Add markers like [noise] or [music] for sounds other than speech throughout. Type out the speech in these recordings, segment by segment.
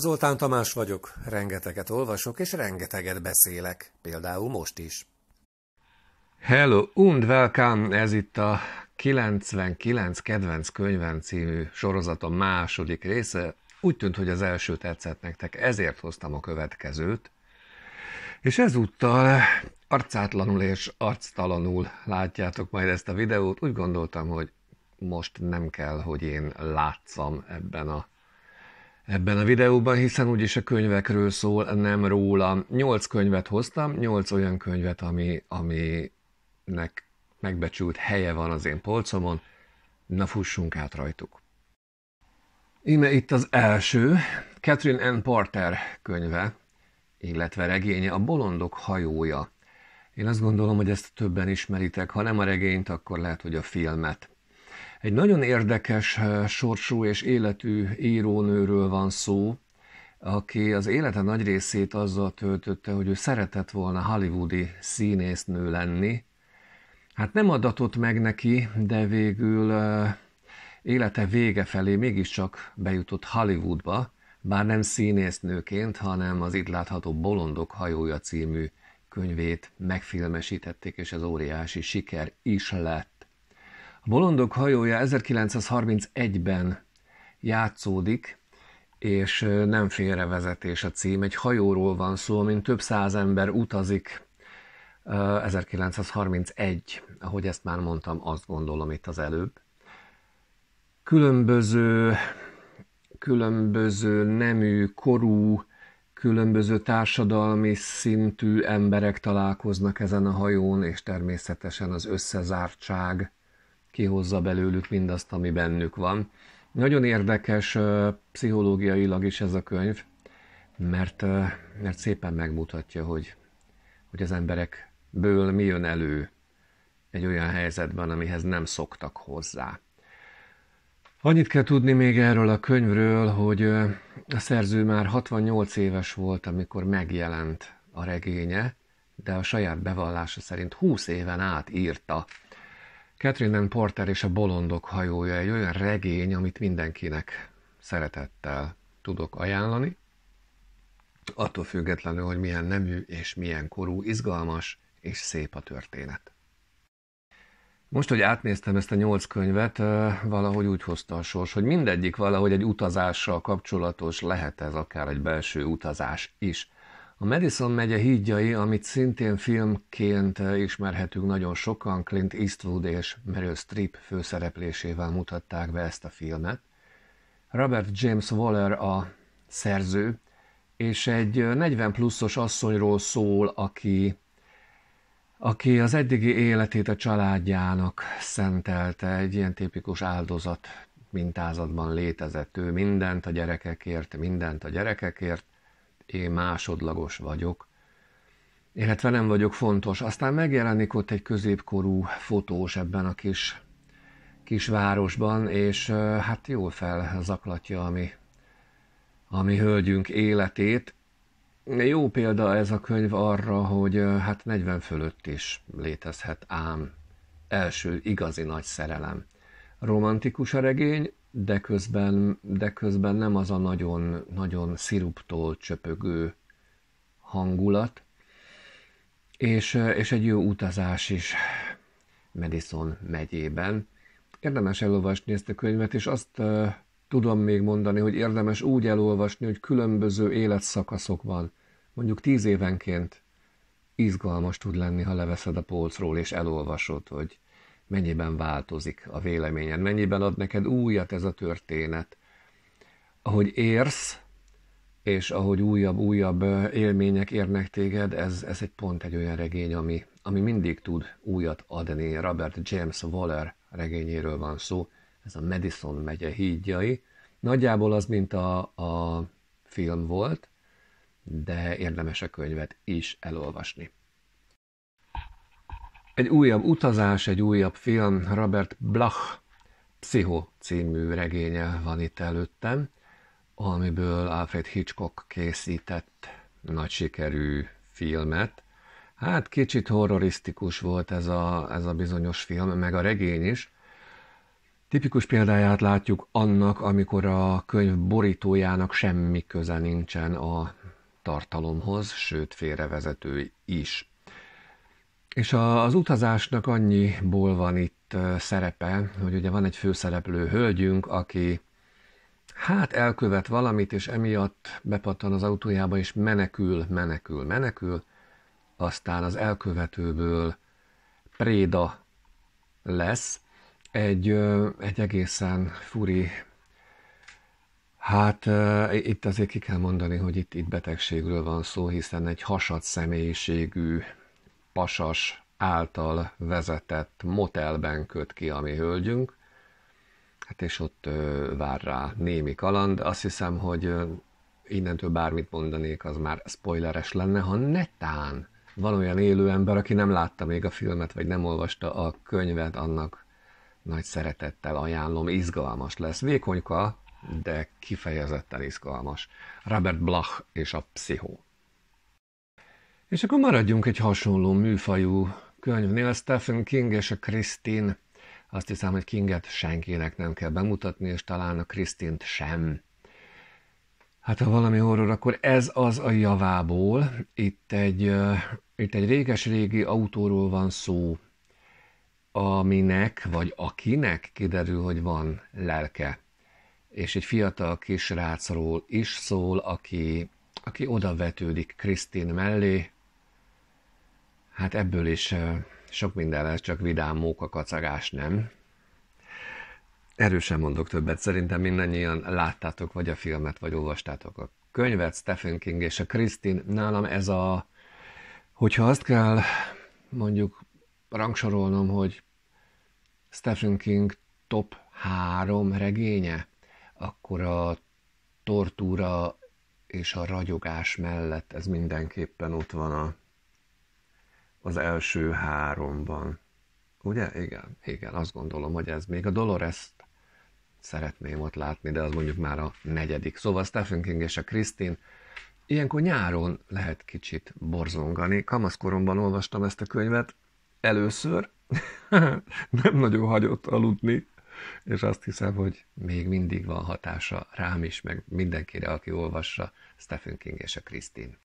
Zoltán Tamás vagyok, rengeteget olvasok és rengeteget beszélek, például most is. Hello und welcome, ez itt a 99 kedvenc könyvem című sorozat a második része. Úgy tűnt, hogy az első tetszett nektek, ezért hoztam a következőt. És ezúttal arcátlanul és arctalanul látjátok majd ezt a videót. Úgy gondoltam, hogy most nem kell, hogy én látszam ebben a ebben a videóban, hiszen úgyis a könyvekről szól, nem rólam. Nyolc könyvet hoztam, nyolc olyan könyvet, ami, aminek megbecsült helye van az én polcomon. Na fussunk át rajtuk. Íme itt az első, Catherine N. Porter könyve, illetve regénye, a Bolondok hajója. Én azt gondolom, hogy ezt többen ismeritek, ha nem a regényt, akkor lehet, hogy a filmet. Egy nagyon érdekes eh, sorsú és életű írónőről van szó, aki az élete nagy részét azzal töltötte, hogy ő szeretett volna hollywoodi színésznő lenni. Hát nem adatott meg neki, de végül eh, élete vége felé mégiscsak bejutott Hollywoodba, bár nem színésznőként, hanem az itt látható Bolondok hajója című könyvét megfilmesítették, és ez óriási siker is lett. A Bolondok hajója 1931-ben játszódik, és nem félrevezetés a cím. Egy hajóról van szó, amin több száz ember utazik. 1931, ahogy ezt már mondtam, azt gondolom itt az előbb. Különböző, különböző nemű, korú, különböző társadalmi szintű emberek találkoznak ezen a hajón, és természetesen az összezártság, kihozza belőlük mindazt, ami bennük van. Nagyon érdekes pszichológiailag is ez a könyv, mert, mert szépen megmutatja, hogy, hogy az emberekből mi jön elő egy olyan helyzetben, amihez nem szoktak hozzá. Annyit kell tudni még erről a könyvről, hogy a szerző már 68 éves volt, amikor megjelent a regénye, de a saját bevallása szerint 20 éven át írta Catherine Ann Porter és a Bolondok hajója egy olyan regény, amit mindenkinek szeretettel tudok ajánlani, attól függetlenül, hogy milyen nemű és milyen korú, izgalmas és szép a történet. Most, hogy átnéztem ezt a nyolc könyvet, valahogy úgy hozta a sors, hogy mindegyik valahogy egy utazással kapcsolatos, lehet ez akár egy belső utazás is. A Madison megye hídjai, amit szintén filmként eh, ismerhetünk nagyon sokan, Clint Eastwood és Meryl Streep főszereplésével mutatták be ezt a filmet. Robert James Waller a szerző, és egy 40 eh, pluszos asszonyról szól, aki, aki az eddigi életét a családjának szentelte, egy ilyen tipikus áldozat mintázatban létezett ő mindent a gyerekekért, mindent a gyerekekért, én másodlagos vagyok, illetve nem vagyok fontos. Aztán megjelenik ott egy középkorú fotós ebben a kis, kis városban, és hát jól felzaklatja a mi, a mi hölgyünk életét. Jó példa ez a könyv arra, hogy hát 40 fölött is létezhet ám első igazi nagy szerelem. Romantikus a regény, de közben, de közben nem az a nagyon, nagyon sziruptól csöpögő hangulat, és, és egy jó utazás is Madison megyében. Érdemes elolvasni ezt a könyvet, és azt uh, tudom még mondani, hogy érdemes úgy elolvasni, hogy különböző életszakaszokban, mondjuk tíz évenként izgalmas tud lenni, ha leveszed a polcról és elolvasod, hogy mennyiben változik a véleményed, mennyiben ad neked újat ez a történet. Ahogy érsz, és ahogy újabb-újabb élmények érnek téged, ez, ez egy pont egy olyan regény, ami, ami mindig tud újat adni. Robert James Waller regényéről van szó, ez a Madison megye hídjai. Nagyjából az, mint a, a film volt, de érdemes a könyvet is elolvasni. Egy újabb utazás, egy újabb film, Robert Blach Pszicho című regénye van itt előttem, amiből Alfred Hitchcock készített nagy sikerű filmet. Hát kicsit horrorisztikus volt ez a, ez a bizonyos film, meg a regény is. Tipikus példáját látjuk annak, amikor a könyv borítójának semmi köze nincsen a tartalomhoz, sőt félrevezető is. És a az utazásnak annyiból van itt szerepe, hogy ugye van egy főszereplő hölgyünk, aki hát elkövet valamit, és emiatt bepattan az autójába, és menekül, menekül, menekül, aztán az elkövetőből préda lesz, egy, egy egészen furi, hát itt azért ki kell mondani, hogy itt, itt betegségről van szó, hiszen egy hasad személyiségű pasas által vezetett motelben köt ki a mi hölgyünk, hát és ott vár rá némi kaland. Azt hiszem, hogy innentől bármit mondanék, az már spoileres lenne, ha netán van olyan élő ember, aki nem látta még a filmet, vagy nem olvasta a könyvet, annak nagy szeretettel ajánlom, izgalmas lesz. Vékonyka, de kifejezetten izgalmas. Robert Blach és a pszichó. És akkor maradjunk egy hasonló műfajú könyvnél, Stephen King és a Christine. Azt hiszem, hogy Kinget senkinek nem kell bemutatni, és talán a Kristint sem. Hát ha valami horror, akkor ez az a javából. Itt egy, uh, itt egy réges-régi autóról van szó, aminek, vagy akinek kiderül, hogy van lelke. És egy fiatal kisrácról is szól, aki, aki odavetődik Krisztin mellé, Hát ebből is sok minden lesz, csak vidám móka kacagás, nem? Erősen mondok többet, szerintem mindannyian láttátok vagy a filmet, vagy olvastátok a könyvet, Stephen King és a Kristin. Nálam ez a, hogyha azt kell mondjuk rangsorolnom, hogy Stephen King top három regénye, akkor a tortúra és a ragyogás mellett ez mindenképpen ott van a az első háromban. Ugye? Igen, igen, azt gondolom, hogy ez még a dolores szeretném ott látni, de az mondjuk már a negyedik. Szóval Stephen King és a Christine ilyenkor nyáron lehet kicsit borzongani. Kamaszkoromban olvastam ezt a könyvet először, [laughs] nem nagyon hagyott aludni, és azt hiszem, hogy még mindig van hatása rám is, meg mindenkire, aki olvassa Stephen King és a Christine.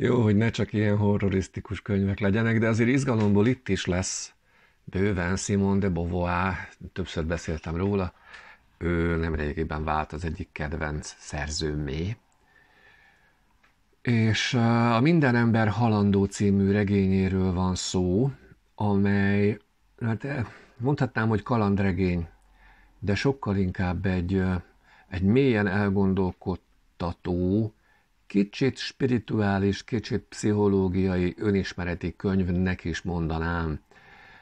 Jó, hogy ne csak ilyen horrorisztikus könyvek legyenek, de azért izgalomból itt is lesz bőven Simon de Beauvoir, többször beszéltem róla, ő nemrégiben vált az egyik kedvenc szerzőmé. És a Minden ember halandó című regényéről van szó, amely, hát eh, mondhatnám, hogy kalandregény, de sokkal inkább egy, egy mélyen elgondolkodtató, Kicsit spirituális, kicsit pszichológiai, önismereti könyvnek is mondanám.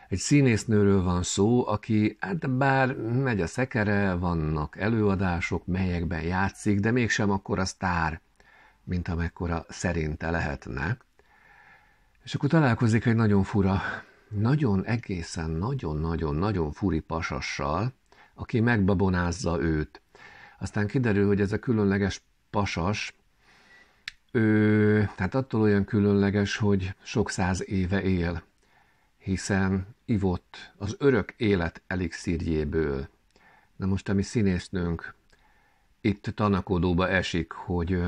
Egy színésznőről van szó, aki, hát bár megy a szekere, vannak előadások, melyekben játszik, de mégsem akkor a sztár, mint amekkora szerinte lehetne. És akkor találkozik egy nagyon fura, nagyon egészen, nagyon-nagyon-nagyon furi pasassal, aki megbabonázza őt. Aztán kiderül, hogy ez a különleges pasas ő tehát attól olyan különleges, hogy sok száz éve él, hiszen ivott az örök élet elixírjéből. Na most, ami színésznőnk itt tanakodóba esik, hogy,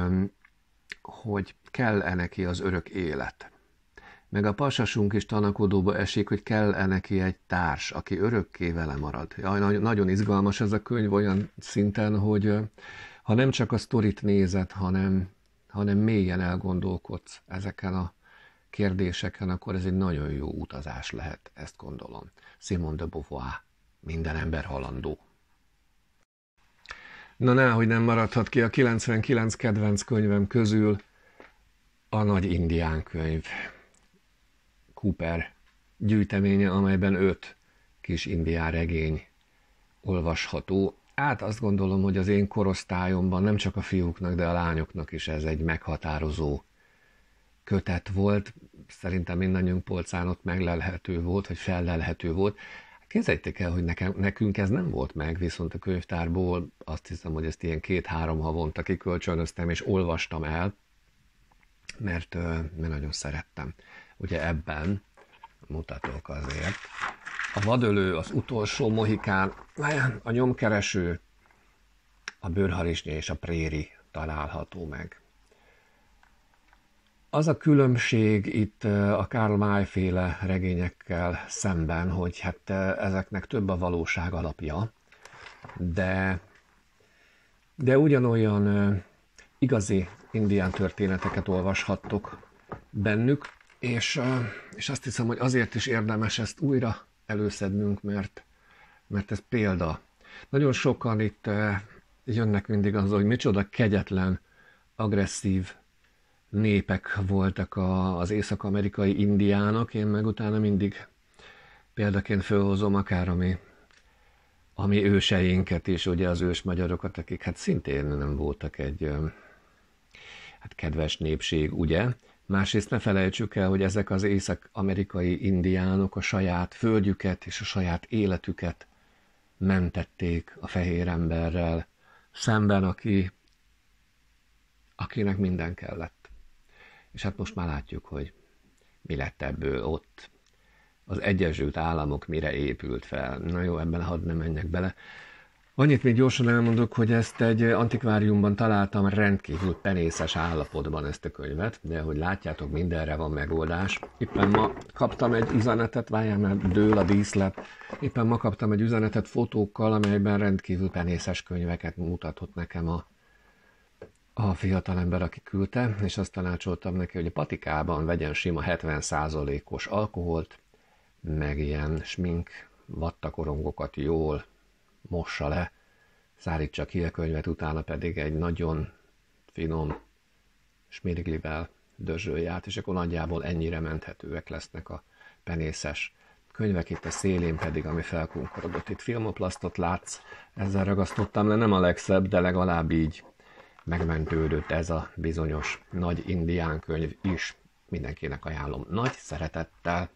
hogy kell-e neki az örök élet. Meg a pasasunk is tanakodóba esik, hogy kell-e neki egy társ, aki örökké vele marad. Jaj, nagyon izgalmas ez a könyv olyan szinten, hogy ha nem csak a sztorit nézed, hanem hanem mélyen elgondolkodsz ezeken a kérdéseken, akkor ez egy nagyon jó utazás lehet, ezt gondolom. Simon de Beauvoir, minden ember halandó. Na ne, hogy nem maradhat ki a 99 kedvenc könyvem közül a Nagy Indián könyv. Cooper gyűjteménye, amelyben öt kis indián regény olvasható, Hát azt gondolom, hogy az én korosztályomban nem csak a fiúknak, de a lányoknak is ez egy meghatározó kötet volt. Szerintem mindannyiunk polcán ott meglelhető volt, vagy fellelhető volt. Képzeljétek el, hogy nekem, nekünk ez nem volt meg, viszont a könyvtárból azt hiszem, hogy ezt ilyen két-három havonta kikölcsönöztem, és olvastam el, mert, mert nagyon szerettem. Ugye ebben mutatok azért, a vadölő, az utolsó mohikán, a nyomkereső, a bőrharisnya és a préri található meg. Az a különbség itt a Karl May féle regényekkel szemben, hogy hát ezeknek több a valóság alapja, de, de ugyanolyan igazi indián történeteket olvashattok bennük, és, és azt hiszem, hogy azért is érdemes ezt újra előszednünk, mert, mert ez példa. Nagyon sokan itt eh, jönnek mindig az, hogy micsoda kegyetlen, agresszív népek voltak a, az észak-amerikai indiánok, én meg utána mindig példaként fölhozom akár ami, ami őseinket is, ugye az ős magyarokat, akik hát szintén nem voltak egy eh, hát kedves népség, ugye? Másrészt ne felejtsük el, hogy ezek az észak-amerikai indiánok a saját földjüket és a saját életüket mentették a fehér emberrel szemben, aki, akinek minden kellett. És hát most már látjuk, hogy mi lett ebből ott. Az Egyesült Államok mire épült fel. Na jó, ebben hadd ne menjek bele. Annyit még gyorsan elmondok, hogy ezt egy antikváriumban találtam rendkívül penészes állapotban ezt a könyvet, de hogy látjátok, mindenre van megoldás. Éppen ma kaptam egy üzenetet, várjál, mert dől a díszlet. Éppen ma kaptam egy üzenetet fotókkal, amelyben rendkívül penészes könyveket mutatott nekem a a fiatalember, aki küldte, és azt tanácsoltam neki, hogy a patikában vegyen sima 70%-os alkoholt, meg ilyen smink, vattakorongokat jól mossa le, szállítsa ki a könyvet, utána pedig egy nagyon finom smirglivel dözsölját, és akkor nagyjából ennyire menthetőek lesznek a penészes könyvek, itt a szélén pedig, ami felkunkorodott. Itt filmoplasztot látsz, ezzel ragasztottam le, nem a legszebb, de legalább így megmentődött ez a bizonyos nagy indián könyv is. Mindenkinek ajánlom nagy szeretettel.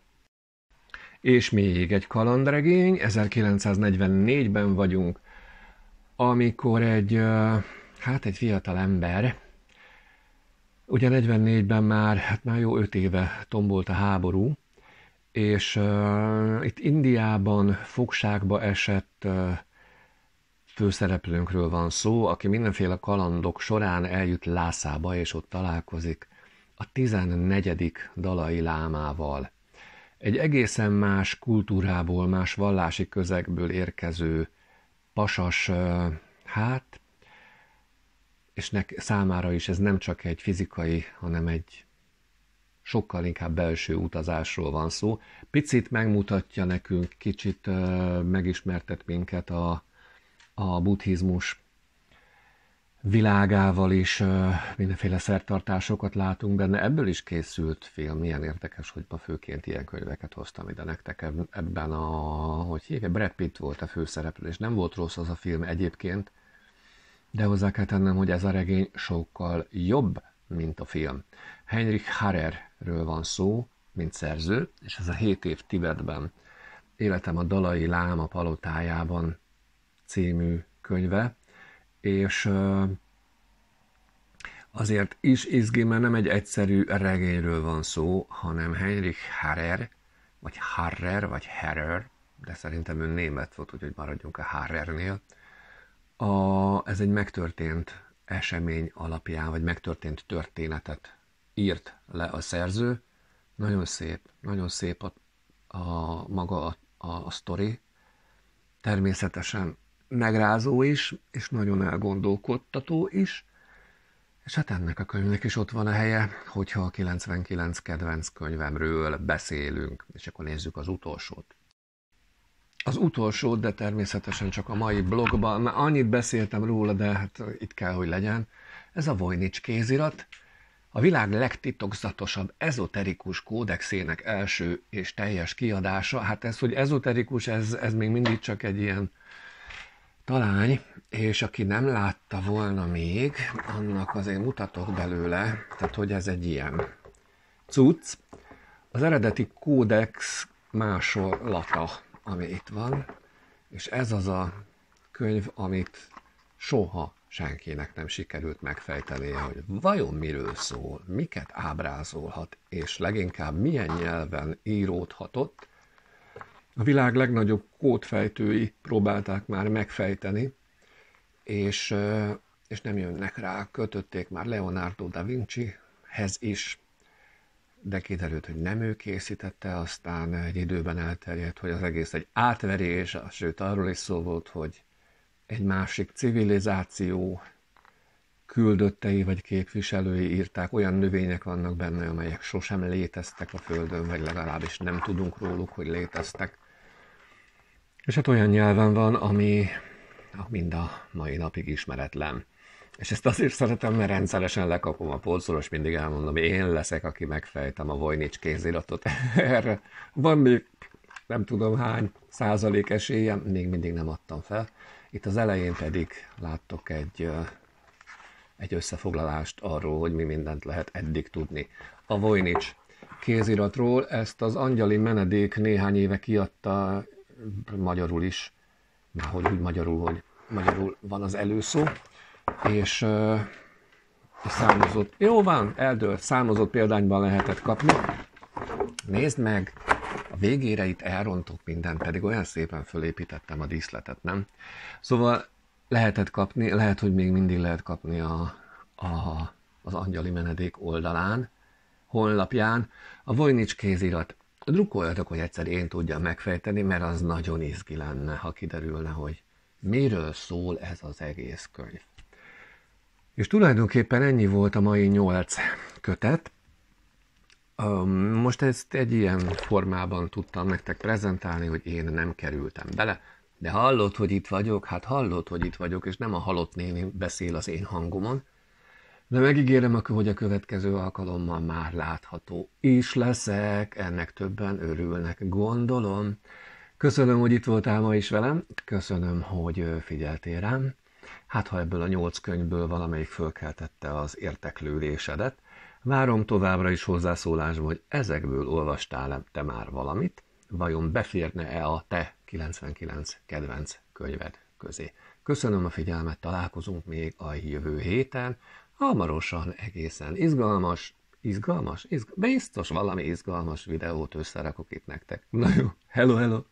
És még egy kalandregény, 1944-ben vagyunk, amikor egy, hát egy fiatal ember, ugye 44-ben már, hát már jó öt éve tombolt a háború, és uh, itt Indiában fogságba esett uh, főszereplőnkről van szó, aki mindenféle kalandok során eljut Lászába, és ott találkozik a 14. dalai lámával egy egészen más kultúrából, más vallási közegből érkező pasas, hát, és nek, számára is ez nem csak egy fizikai, hanem egy sokkal inkább belső utazásról van szó. Picit megmutatja nekünk, kicsit megismertet minket a, a buddhizmus világával is mindenféle szertartásokat látunk benne. Ebből is készült film, milyen érdekes, hogy ma főként ilyen könyveket hoztam ide nektek ebben a, hogy hívja, Brad Pitt volt a főszereplő, és nem volt rossz az a film egyébként, de hozzá kell tennem, hogy ez a regény sokkal jobb, mint a film. Heinrich Harrerről van szó, mint szerző, és ez a 7 év Tibetben, Életem a Dalai Láma palotájában című könyve, és azért is izgé, mert nem egy egyszerű regényről van szó, hanem Heinrich Harrer, vagy Harrer, vagy Herrer, de szerintem ő német volt, úgyhogy maradjunk a Harrernél. A, ez egy megtörtént esemény alapján, vagy megtörtént történetet írt le a szerző. Nagyon szép, nagyon szép a, a maga a, a, a sztori. Természetesen megrázó is, és nagyon elgondolkodtató is, és hát ennek a könyvnek is ott van a helye, hogyha a 99 kedvenc könyvemről beszélünk, és akkor nézzük az utolsót. Az utolsó, de természetesen csak a mai blogban, mert annyit beszéltem róla, de hát itt kell, hogy legyen. Ez a Vojnics kézirat, a világ legtitokzatosabb ezoterikus kódexének első és teljes kiadása. Hát ez, hogy ezoterikus, ez, ez még mindig csak egy ilyen talány, és aki nem látta volna még, annak azért mutatok belőle, tehát hogy ez egy ilyen cucc. Az eredeti kódex másolata, ami itt van, és ez az a könyv, amit soha senkinek nem sikerült megfejteni, hogy vajon miről szól, miket ábrázolhat, és leginkább milyen nyelven íródhatott, a világ legnagyobb kódfejtői próbálták már megfejteni, és, és nem jönnek rá, kötötték már Leonardo da Vinci-hez is, de kiderült, hogy nem ő készítette, aztán egy időben elterjedt, hogy az egész egy átverés, sőt arról is szó volt, hogy egy másik civilizáció küldöttei vagy képviselői írták, olyan növények vannak benne, amelyek sosem léteztek a Földön, vagy legalábbis nem tudunk róluk, hogy léteztek. És hát olyan nyelven van, ami mind a mai napig ismeretlen. És ezt azért szeretem, mert rendszeresen lekapom a polcról, és mindig elmondom, én leszek, aki megfejtem a Vojnics kéziratot. [laughs] Erre van még nem tudom hány százalék esélyem, még mindig nem adtam fel. Itt az elején pedig láttok egy, egy összefoglalást arról, hogy mi mindent lehet eddig tudni. A Vojnics kéziratról ezt az angyali menedék néhány éve kiadta magyarul is, már hogy úgy magyarul, hogy magyarul van az előszó, és, és számozott, jó van, eldől, számozott példányban lehetett kapni. Nézd meg, a végére itt elrontok mindent, pedig olyan szépen fölépítettem a díszletet, nem? Szóval lehetett kapni, lehet, hogy még mindig lehet kapni a, a, az angyali menedék oldalán, honlapján a Vojnics kézirat Drukkoljatok, hogy egyszer én tudjam megfejteni, mert az nagyon izgi lenne, ha kiderülne, hogy miről szól ez az egész könyv. És tulajdonképpen ennyi volt a mai nyolc kötet. Most ezt egy ilyen formában tudtam nektek prezentálni, hogy én nem kerültem bele, de hallod, hogy itt vagyok? Hát hallod, hogy itt vagyok, és nem a halott néni beszél az én hangomon, de megígérem, hogy a következő alkalommal már látható is leszek, ennek többen örülnek, gondolom. Köszönöm, hogy itt voltál ma is velem, köszönöm, hogy figyeltél rám. Hát, ha ebből a nyolc könyvből valamelyik fölkeltette az érteklődésedet, várom továbbra is hozzászólás, hogy ezekből olvastál -e te már valamit, vajon beférne-e a te 99 kedvenc könyved közé. Köszönöm a figyelmet, találkozunk még a jövő héten hamarosan egészen izgalmas, izgalmas, izgalmas, biztos valami izgalmas videót összerakok itt nektek. Na jó, hello, hello!